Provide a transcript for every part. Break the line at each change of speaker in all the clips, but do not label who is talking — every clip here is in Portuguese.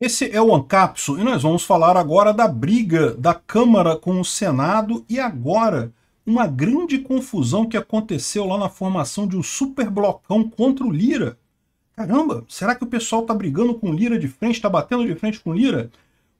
Esse é o Ancapso e nós vamos falar agora da briga da Câmara com o Senado e agora uma grande confusão que aconteceu lá na formação de um super blocão contra o Lira. Caramba, será que o pessoal tá brigando com o Lira de frente, tá batendo de frente com o Lira?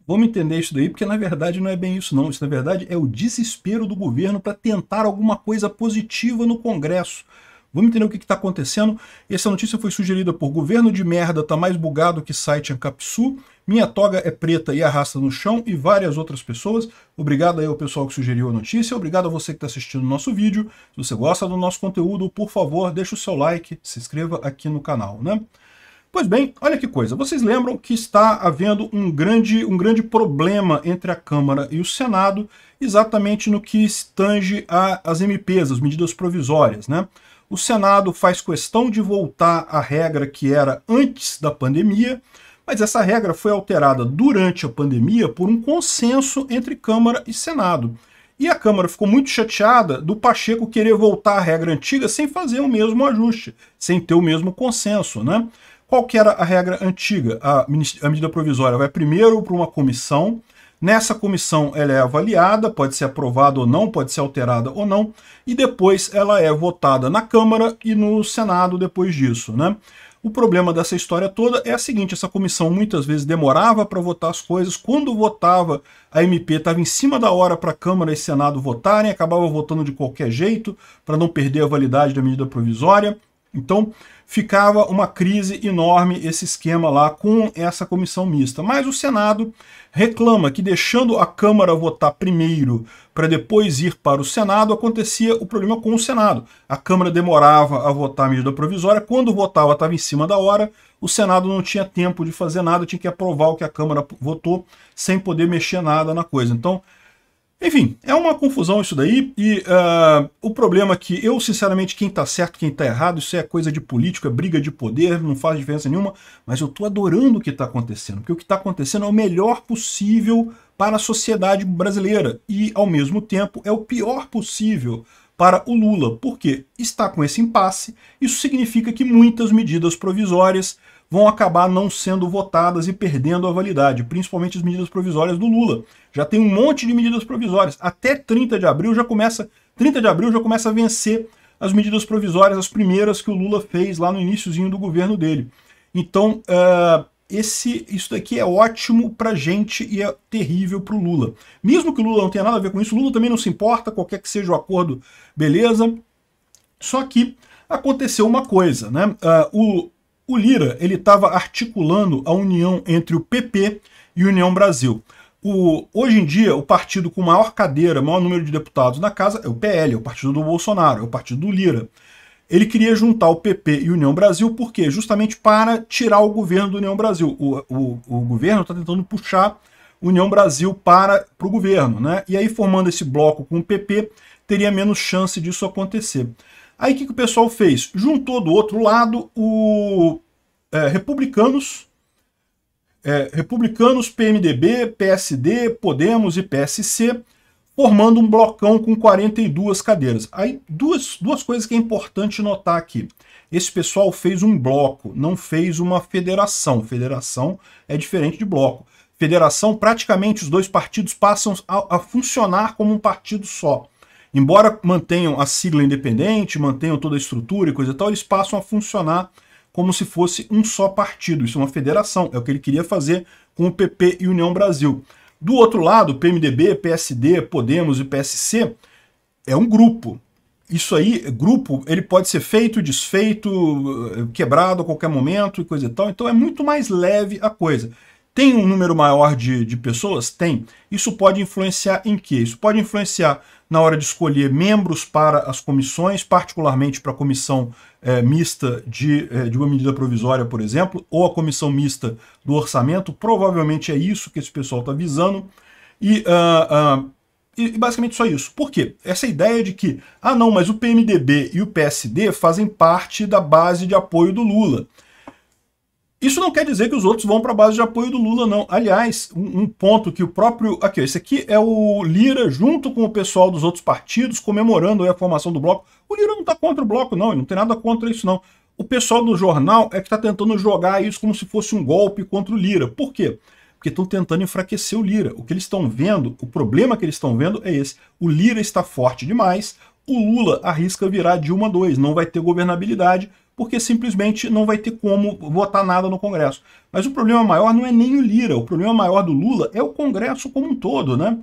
Vamos entender isso daí, porque na verdade não é bem isso não. Isso na verdade é o desespero do governo para tentar alguma coisa positiva no Congresso. Vamos entender o que está acontecendo. Essa notícia foi sugerida por governo de merda, tá mais bugado que site Ancapsu, minha toga é preta e arrasta no chão e várias outras pessoas. Obrigado aí ao pessoal que sugeriu a notícia, obrigado a você que está assistindo o nosso vídeo. Se você gosta do nosso conteúdo, por favor, deixe o seu like, se inscreva aqui no canal, né? Pois bem, olha que coisa, vocês lembram que está havendo um grande, um grande problema entre a Câmara e o Senado, exatamente no que tange às MPs, as medidas provisórias, né? O Senado faz questão de voltar à regra que era antes da pandemia, mas essa regra foi alterada durante a pandemia por um consenso entre Câmara e Senado. E a Câmara ficou muito chateada do Pacheco querer voltar à regra antiga sem fazer o mesmo ajuste, sem ter o mesmo consenso, né? Qual que era a regra antiga? A, a medida provisória vai primeiro para uma comissão, Nessa comissão ela é avaliada, pode ser aprovada ou não, pode ser alterada ou não, e depois ela é votada na Câmara e no Senado depois disso, né? O problema dessa história toda é a seguinte, essa comissão muitas vezes demorava para votar as coisas, quando votava, a MP estava em cima da hora para a Câmara e Senado votarem, acabava votando de qualquer jeito para não perder a validade da medida provisória, então ficava uma crise enorme esse esquema lá com essa comissão mista. Mas o Senado reclama que deixando a Câmara votar primeiro para depois ir para o Senado, acontecia o problema com o Senado. A Câmara demorava a votar a medida provisória, quando votava estava em cima da hora, o Senado não tinha tempo de fazer nada, tinha que aprovar o que a Câmara votou sem poder mexer nada na coisa. Então enfim, é uma confusão isso daí, e uh, o problema é que eu, sinceramente, quem tá certo, quem tá errado, isso é coisa de político, é briga de poder, não faz diferença nenhuma, mas eu tô adorando o que tá acontecendo, porque o que tá acontecendo é o melhor possível para a sociedade brasileira, e, ao mesmo tempo, é o pior possível para o Lula, porque está com esse impasse, isso significa que muitas medidas provisórias vão acabar não sendo votadas e perdendo a validade, principalmente as medidas provisórias do Lula. Já tem um monte de medidas provisórias. Até 30 de abril já começa, 30 de abril já começa a vencer as medidas provisórias, as primeiras que o Lula fez lá no iníciozinho do governo dele. Então, eh, esse, isso daqui é ótimo pra gente e é terrível pro Lula. Mesmo que o Lula não tenha nada a ver com isso, o Lula também não se importa, qualquer que seja o acordo, beleza. Só que aconteceu uma coisa, né? Uh, o, o Lira, ele estava articulando a união entre o PP e União Brasil. O, hoje em dia, o partido com maior cadeira, maior número de deputados na casa é o PL, é o partido do Bolsonaro, é o partido do Lira ele queria juntar o PP e União Brasil, por quê? Justamente para tirar o governo do União Brasil. O, o, o governo está tentando puxar União Brasil para o governo, né? E aí, formando esse bloco com o PP, teria menos chance disso acontecer. Aí o que, que o pessoal fez? Juntou do outro lado o é, republicanos, é, republicanos, PMDB, PSD, Podemos e PSC, formando um blocão com 42 cadeiras. Aí duas, duas coisas que é importante notar aqui. Esse pessoal fez um bloco, não fez uma federação. Federação é diferente de bloco. Federação, praticamente os dois partidos passam a, a funcionar como um partido só. Embora mantenham a sigla independente, mantenham toda a estrutura e coisa e tal, eles passam a funcionar como se fosse um só partido. Isso é uma federação, é o que ele queria fazer com o PP e União Brasil. Do outro lado, PMDB, PSD, Podemos e PSC é um grupo. Isso aí, grupo, ele pode ser feito, desfeito, eh, quebrado a qualquer momento e coisa e tal. Então é muito mais leve a coisa. Tem um número maior de, de pessoas? Tem. Isso pode influenciar em quê? Isso pode influenciar na hora de escolher membros para as comissões, particularmente para a comissão é, mista de, é, de uma medida provisória, por exemplo, ou a comissão mista do orçamento. Provavelmente é isso que esse pessoal está visando. E uh, uh, e basicamente só isso. Por quê? Essa ideia de que, ah não, mas o PMDB e o PSD fazem parte da base de apoio do Lula. Isso não quer dizer que os outros vão para a base de apoio do Lula, não. Aliás, um, um ponto que o próprio... Aqui, esse aqui é o Lira junto com o pessoal dos outros partidos comemorando a formação do bloco. O Lira não está contra o bloco, não. Ele não tem nada contra isso, não. O pessoal do jornal é que está tentando jogar isso como se fosse um golpe contra o Lira. Por quê? Porque estão tentando enfraquecer o Lira. O que eles estão vendo, o problema que eles estão vendo é esse. O Lira está forte demais, o Lula arrisca virar de a 2, não vai ter governabilidade, porque simplesmente não vai ter como votar nada no Congresso. Mas o problema maior não é nem o Lira, o problema maior do Lula é o Congresso como um todo, né?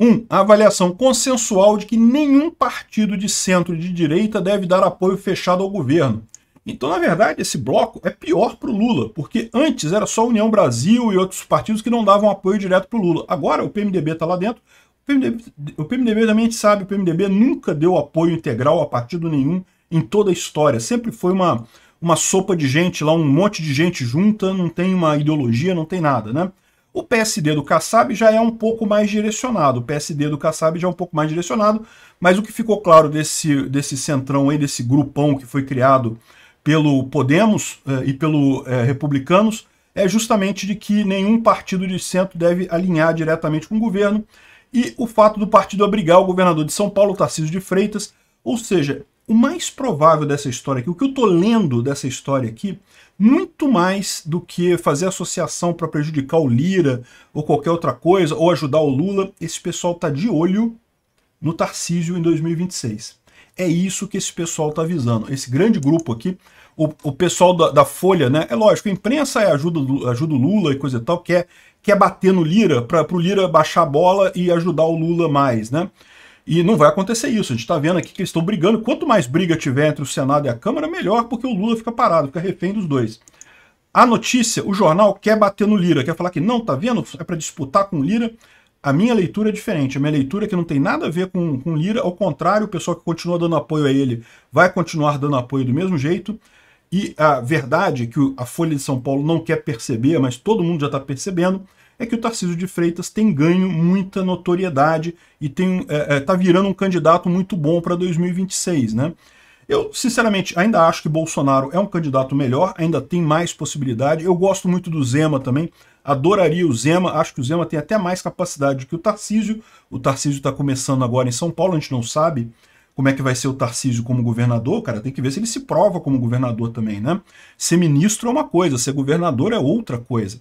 Um, a avaliação consensual de que nenhum partido de centro e de direita deve dar apoio fechado ao governo. Então, na verdade, esse bloco é pior para o Lula, porque antes era só União Brasil e outros partidos que não davam apoio direto para o Lula. Agora o PMDB está lá dentro. O PMDB, o PMDB também a gente sabe, o PMDB nunca deu apoio integral a partido nenhum em toda a história. Sempre foi uma, uma sopa de gente lá, um monte de gente junta, não tem uma ideologia, não tem nada, né? O PSD do Kassab já é um pouco mais direcionado, o PSD do Kassab já é um pouco mais direcionado, mas o que ficou claro desse, desse centrão aí, desse grupão que foi criado pelo Podemos eh, e pelo eh, Republicanos, é justamente de que nenhum partido de centro deve alinhar diretamente com o governo, e o fato do partido abrigar o governador de São Paulo, Tarcísio de Freitas, ou seja, o mais provável dessa história aqui, o que eu tô lendo dessa história aqui, muito mais do que fazer associação para prejudicar o Lira ou qualquer outra coisa, ou ajudar o Lula, esse pessoal tá de olho no Tarcísio em 2026. É isso que esse pessoal tá avisando. Esse grande grupo aqui, o, o pessoal da, da, Folha, né? É lógico, a imprensa é ajuda, ajuda o Lula e coisa e tal, quer, quer bater no Lira para o Lira baixar a bola e ajudar o Lula mais, né? E não vai acontecer isso. A gente está vendo aqui que eles estão brigando. Quanto mais briga tiver entre o Senado e a Câmara, melhor, porque o Lula fica parado, fica refém dos dois. A notícia, o jornal quer bater no Lira, quer falar que não, tá vendo? É para disputar com o Lira. A minha leitura é diferente. A minha leitura é que não tem nada a ver com, com Lira. Ao contrário, o pessoal que continua dando apoio a ele vai continuar dando apoio do mesmo jeito. E a verdade é que a Folha de São Paulo não quer perceber, mas todo mundo já está percebendo, é que o Tarcísio de Freitas tem ganho muita notoriedade e está é, é tá virando um candidato muito bom para 2026, né? Eu, sinceramente, ainda acho que Bolsonaro é um candidato melhor, ainda tem mais possibilidade. Eu gosto muito do Zema também, adoraria o Zema, acho que o Zema tem até mais capacidade que o Tarcísio. O Tarcísio está começando agora em São Paulo, a gente não sabe como é que vai ser o Tarcísio como governador, cara, tem que ver se ele se prova como governador também, né? Ser ministro é uma coisa, ser governador é outra coisa.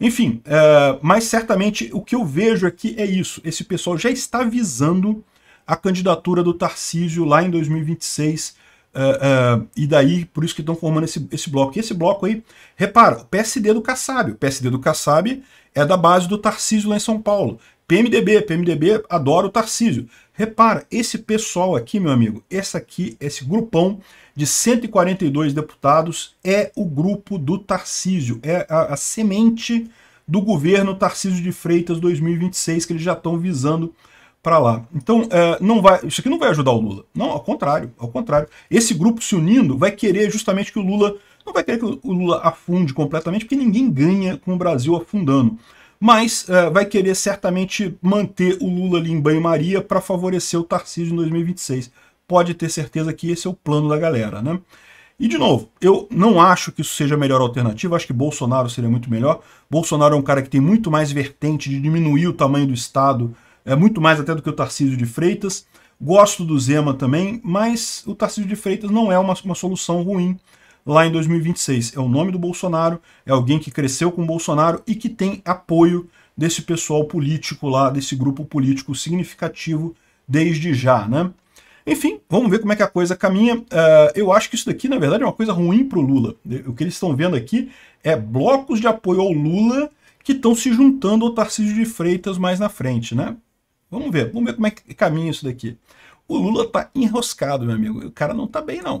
Enfim, uh, mas certamente o que eu vejo aqui é isso. Esse pessoal já está visando a candidatura do Tarcísio lá em 2026, uh, uh, e daí por isso que estão formando esse, esse bloco. E esse bloco aí, repara, o PSD do Kassab. O PSD do Kassab é da base do Tarcísio lá em São Paulo. PMDB, PMDB adora o Tarcísio. Repara, esse pessoal aqui, meu amigo, esse aqui, esse grupão de 142 deputados é o grupo do Tarcísio, é a, a semente do governo Tarcísio de Freitas 2026 que eles já estão visando para lá. Então, é, não vai, isso aqui não vai ajudar o Lula. Não, ao contrário, ao contrário. Esse grupo se unindo vai querer justamente que o Lula não vai querer que o Lula afunde completamente, porque ninguém ganha com o Brasil afundando mas uh, vai querer certamente manter o Lula ali em banho-maria para favorecer o Tarcísio em 2026. Pode ter certeza que esse é o plano da galera, né? E, de novo, eu não acho que isso seja a melhor alternativa, acho que Bolsonaro seria muito melhor. Bolsonaro é um cara que tem muito mais vertente de diminuir o tamanho do Estado, é muito mais até do que o Tarcísio de Freitas. Gosto do Zema também, mas o Tarcísio de Freitas não é uma, uma solução ruim lá em 2026. É o nome do Bolsonaro, é alguém que cresceu com o Bolsonaro e que tem apoio desse pessoal político lá, desse grupo político significativo desde já, né? Enfim, vamos ver como é que a coisa caminha. Uh, eu acho que isso daqui, na verdade, é uma coisa ruim para o Lula. O que eles estão vendo aqui é blocos de apoio ao Lula que estão se juntando ao Tarcísio de Freitas mais na frente, né? Vamos ver, vamos ver como é que caminha isso daqui. O Lula tá enroscado, meu amigo. O cara não tá bem, não.